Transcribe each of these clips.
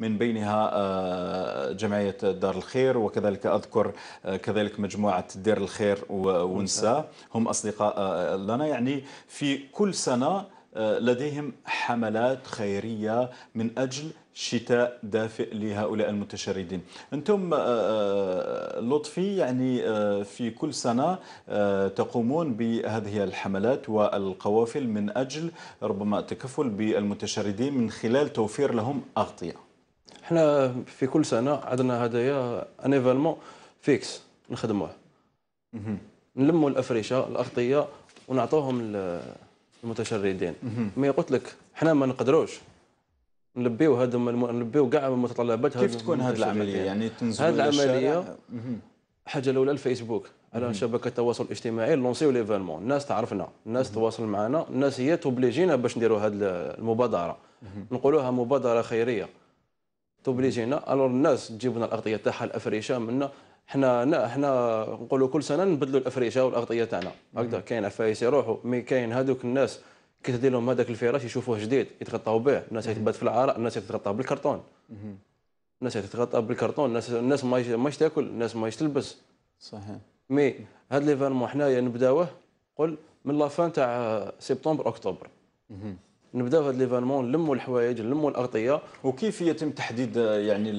من بينها آه، جمعية دار الخير وكذلك أذكر آه، كذلك مجموعة دير الخير ونسا هم أصدقاء آه، لنا يعني في كل سنة لديهم حملات خيرية من أجل شتاء دافئ لهؤلاء المتشردين أنتم لطفي يعني في كل سنة تقومون بهذه الحملات والقوافل من أجل ربما التكفل بالمتشردين من خلال توفير لهم أغطية حنا في كل سنه عندنا هدايا ان ايفالمون فيكس نخدموه نلموا الافرشه الاغطيه ونعطوهم المتشردين مي قلت لك حنا ما نقدروش نلبيو هاد نلبيو كاع المتطلبات كيف تكون هذه العمليه يعني تنزلوا هذه العمليه حاجه الاولى الفيسبوك على شبكه التواصل الاجتماعي لونسيو ليفالمون الناس تعرفنا الناس تواصل معنا الناس هي توبليجينا باش نديروا هذه المبادره نقولوها مبادره خيريه توبليجينا الور الناس تجيب لنا الاغطيه تاعها الافريشه منا حنا حنا نقولوا كل سنه نبدلوا الافريشه والاغطيه تاعنا هكذا كاين عفايس يروحوا مي كاين هذوك الناس كي تدير لهم هذاك الفراش يشوفوه جديد يتغطاو به الناس تبات في العراء الناس تتغطى بالكرتون الناس يتغطى بالكرتون الناس الناس ماش تاكل الناس ماش تلبس صحيح مي هاد ليفينمون حنايا نبداوه قل من لافان تاع سبتمبر اكتوبر نبداو هذا ليفالمون نلموا الحوايج نلموا الاغطيه وكيف يتم تحديد يعني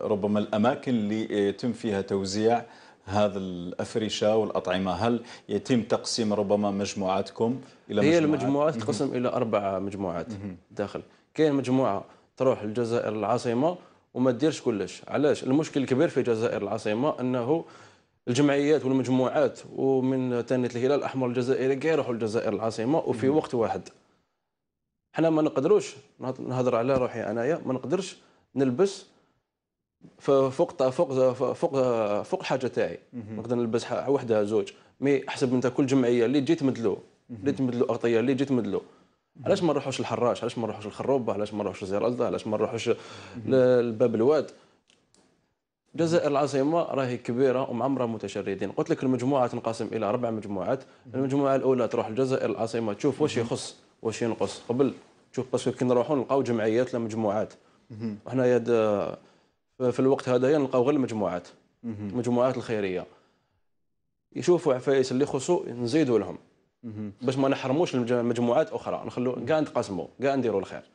ربما الاماكن اللي يتم فيها توزيع هذا الافرشه والاطعمه هل يتم تقسيم ربما مجموعاتكم الى هي مجموعات؟ المجموعات تقسم الى اربع مجموعات داخل كاين مجموعه تروح للجزائر العاصمه وما ديرش كلش علاش المشكل الكبير في الجزائر العاصمه انه الجمعيات والمجموعات ومن تنة الهلال الاحمر الجزائري كيروحوا للجزائر العاصمه وفي وقت واحد حنا ما نقدروش نهضر على روحي انايا ما نقدرش نلبس فوق فوق فوق فوق الحاجه تاعي نقدر نلبس وحده زوج مي حسب انت كل جمعيه اللي جيت مدلو اللي تمدلو اغطيه اللي جيت مدلو علاش ما نروحوش الحراش علاش ما نروحوش الخروبه علاش ما نروحوش الزرالده علاش ما نروحوش لباب الواد الجزائر العاصمه راهي كبيره ومعمره متشردين قلت لك المجموعه تنقسم الى اربع مجموعات المجموعه الاولى تروح الجزائر العاصمه تشوف واش يخص واش ينقص قبل شوف باسكو كي نروحوا نلقاو جمعيات لا مجموعات هنايا آه، في الوقت هذايا نلقاو غير المجموعات المجموعات الخيريه يشوفوا عفايس اللي خصو نزيدوا لهم باش ما نحرموش المجموعات اخرى نخلو كاع نتقاسموا كاع نديروا الخير